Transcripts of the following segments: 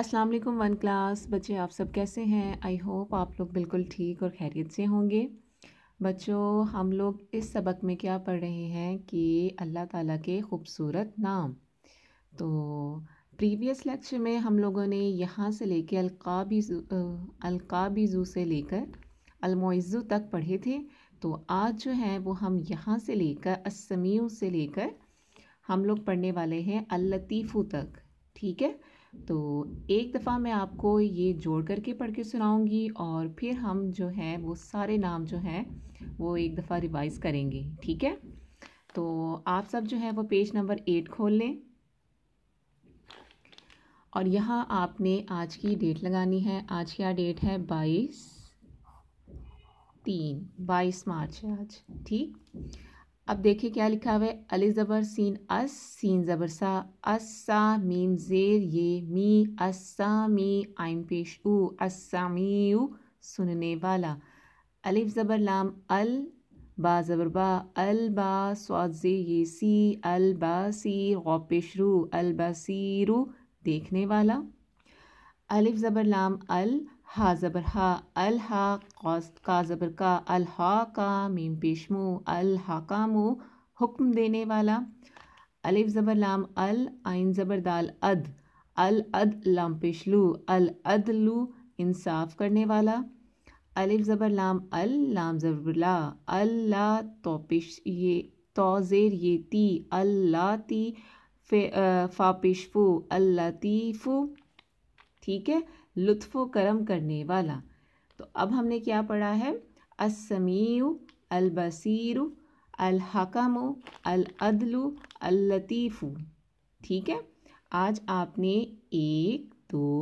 अस्सलाम वालेकुम one class बच्चे आप सब कैसे हैं आई होप आप लोग बिल्कुल ठीक और खैरियत से होंगे बच्चों हम लोग इस सबक में क्या पढ़ रहे हैं कि अल्लाह ताला के खूबसूरत नाम तो प्रीवियस लेक्चर में हम लोगों ने यहाँ से लेके अलकाबीजू अलकाबीजू से लेकर अलमोज़ू तक पढ़े थे तो आज जो है वो हम यहाँ से लेकर असमियों से लेकर हम लोग पढ़ने वाले हैं अल्लतीफ़ू तक ठीक है तो एक दफ़ा मैं आपको ये जोड़ करके पढ़ के सुनाऊँगी और फिर हम जो है वो सारे नाम जो हैं वो एक दफ़ा रिवाइज़ करेंगे ठीक है तो आप सब जो है वो पेज नंबर एट खोल लें और यहाँ आपने आज की डेट लगानी है आज क्या डेट है बाईस तीन बाईस मार्च है आज ठीक अब देखिए क्या लिखा हुआ है अली ज़बर सीन अस सीन ज़बर सा अस्सा मीम ज़ेर ये मी असा मी आइम पेश उ अस्सा मी उ सुनने वाला अलिफ ज़बर लाम अल बा ज़बर बा अल बा स्वाद जे ये सी अल बा सी गौ पेश रू अल रू देखने वाला अलिफ ज़बर लाम अल हा ज़बर हा अल हा का ज़बर का अल हा का मीम पेशमो अल हाकामो हुक्म देने वाला अलिफ ज़बर लाम अल आइन ज़बर दाल अद अल अद लाम पेशलू अल अदलू इंसाफ करने वाला अलिफ ज़बर लाम अल लाम ज़बर ला अल्ला तो पेश ये तो ज़ेर ये ती अल्ला ती फे, आ, फा ठीक है लुत्फ करम करने वाला तो अब हमने क्या पढ़ा है असमीयु अलबसीरु अलहकम अलअदलु अल्लतीफ़ु ठीक है आज आपने एक दो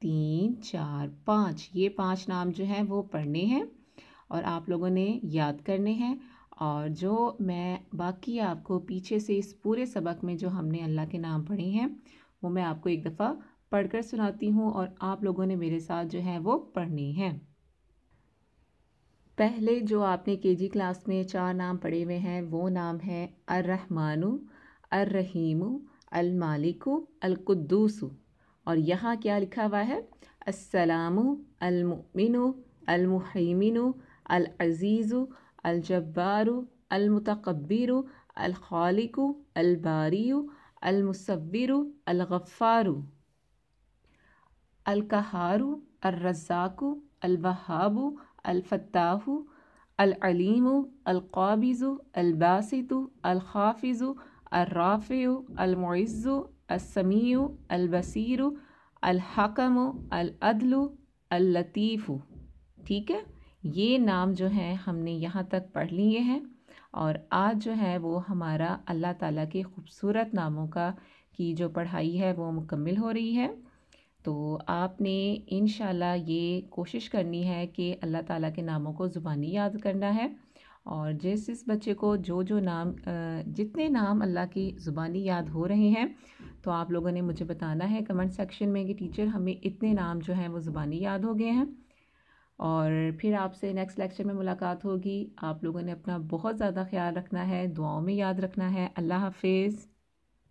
तीन चार पाँच ये पांच नाम जो हैं वो पढ़ने हैं और आप लोगों ने याद करने हैं और जो मैं बाकी आपको पीछे से इस पूरे सबक में जो हमने अल्लाह के नाम पढ़े हैं वो मैं आपको एक दफ़ा पढ़कर सुनाती हूँ और आप लोगों ने मेरे साथ जो है वो पढ़नी है पहले जो आपने केजी क्लास में चार नाम पढ़े हुए हैं वो नाम है अर्रहमानु अर्रहीमु अलमालिकु अलकुद्दूसु और यहाँ क्या लिखा हुआ है असलामु अलमुमिनु अलमुहैमिनु अलअज़ीज़ु अलजब्बारु अलमुतकब्बिरु अलखालिकु अलबारियु अलमुसब्बिरु अलगफ़ारू अलकहारु अर्रज़ाक़ु अलवहाबु अलफ़त्ताहू अलअलीम अलकाबिज़ु अलबासितु अलखाफ़िज़ु अर्राफ़ अलमुइज़ असमी अलबसीरु अलहकमु अलअदल अल्लतीफ़ ठीक है ये नाम जो हैं हमने यहाँ तक पढ़ लिए हैं और आज जो है वो हमारा अल्लाह ताला के खूबसूरत नामों का की जो पढ़ाई है वो मुकम्मल हो रही है तो आपने इन ये कोशिश करनी है कि अल्लाह ताला के नामों को ज़ुबानी याद करना है और जिस इस बच्चे को जो जो नाम जितने नाम अल्लाह की ज़ुबानी याद हो रहे हैं तो आप लोगों ने मुझे बताना है कमेंट सेक्शन में कि टीचर हमें इतने नाम जो हैं वो ज़ुबानी याद हो गए हैं और फिर आपसे नेक्स्ट लेक्चर में मुलाकात होगी आप लोगों ने अपना बहुत ज़्यादा ख्याल रखना है दुआओं में याद रखना है अल्लाह हाफिज़